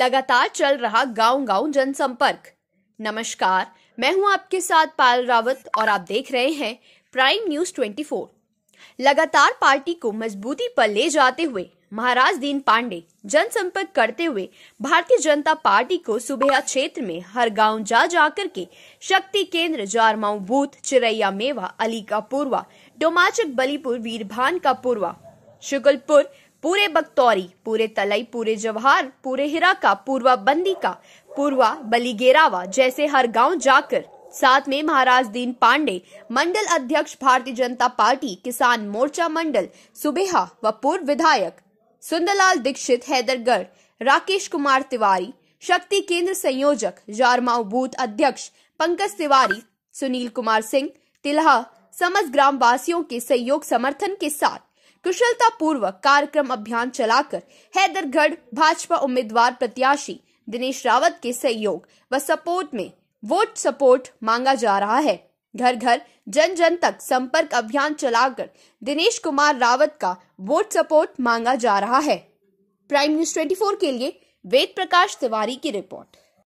लगातार चल रहा गांव गांव जनसंपर्क नमस्कार मैं हूं आपके साथ पाल रावत और आप देख रहे हैं प्राइम न्यूज 24 लगातार पार्टी को मजबूती पर ले जाते हुए महाराज दीन पांडे जनसंपर्क करते हुए भारतीय जनता पार्टी को सुबह क्षेत्र में हर गांव जा जाकर के शक्ति केंद्र जारमाऊ बूथ चिरैया मेवा अली का पूर्वा डोमाचक बलीपुर वीरभान का पूर्वा शुगलपुर पूरे बगतौरी पूरे तलई पूरे जवाहर पूरे हिरा का पूर्वा बंदी का पूर्वा बलीगेरावा जैसे हर गांव जाकर साथ में महाराज दीन पांडे मंडल अध्यक्ष भारतीय जनता पार्टी किसान मोर्चा मंडल सुबेहा व पूर्व विधायक सुंदरलाल दीक्षित हैदरगढ़ राकेश कुमार तिवारी शक्ति केंद्र संयोजक जारमाऊ बूथ अध्यक्ष पंकज तिवारी सुनील कुमार सिंह तिलहा समस्त ग्राम वासियों के सहयोग समर्थन के साथ कुशलतापूर्वक कार्यक्रम अभियान चलाकर हैदरगढ़ भाजपा उम्मीदवार प्रत्याशी दिनेश रावत के सहयोग व सपोर्ट में वोट सपोर्ट मांगा जा रहा है घर घर जन जन तक संपर्क अभियान चलाकर दिनेश कुमार रावत का वोट सपोर्ट मांगा जा रहा है प्राइम न्यूज 24 के लिए वेद प्रकाश तिवारी की रिपोर्ट